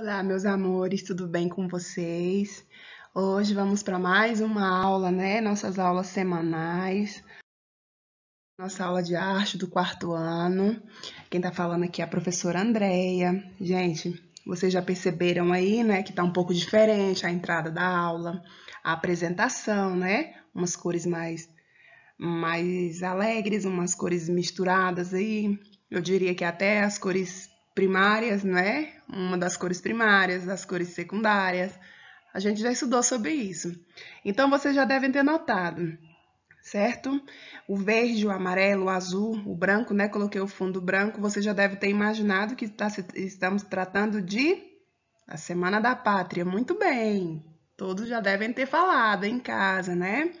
Olá, meus amores, tudo bem com vocês? Hoje vamos para mais uma aula, né? Nossas aulas semanais. Nossa aula de arte do quarto ano. Quem está falando aqui é a professora Andreia. Gente, vocês já perceberam aí, né, que está um pouco diferente a entrada da aula, a apresentação, né? Umas cores mais mais alegres, umas cores misturadas aí. Eu diria que até as cores primárias, né? Uma das cores primárias, das cores secundárias. A gente já estudou sobre isso. Então, vocês já devem ter notado, certo? O verde, o amarelo, o azul, o branco, né? Coloquei o fundo branco. Você já deve ter imaginado que tá, estamos tratando de a Semana da Pátria. Muito bem! Todos já devem ter falado em casa, né?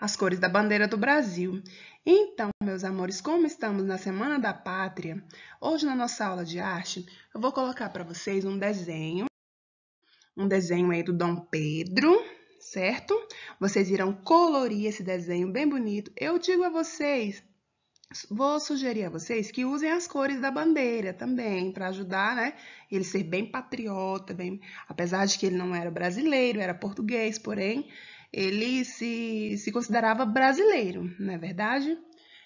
as cores da bandeira do Brasil. Então, meus amores, como estamos na Semana da Pátria, hoje na nossa aula de arte, eu vou colocar para vocês um desenho, um desenho aí do Dom Pedro, certo? Vocês irão colorir esse desenho bem bonito. Eu digo a vocês Vou sugerir a vocês que usem as cores da bandeira também, para ajudar, né? Ele ser bem patriota, bem... apesar de que ele não era brasileiro, era português, porém, ele se, se considerava brasileiro, não é verdade?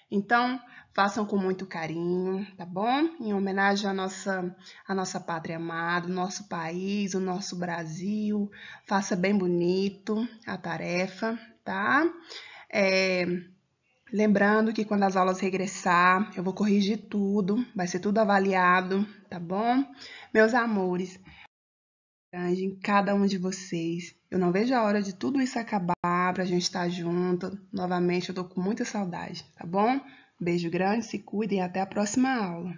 Então, façam com muito carinho, tá bom? Em homenagem à nossa, à nossa pátria amada, nosso país, o nosso Brasil. Faça bem bonito a tarefa, tá? É, lembrando que quando as aulas regressar, eu vou corrigir tudo, vai ser tudo avaliado, tá bom? Meus amores, em cada um de vocês. Eu não vejo a hora de tudo isso acabar para a gente estar tá junto. Novamente, eu tô com muita saudade, tá bom? Beijo grande, se cuidem e até a próxima aula.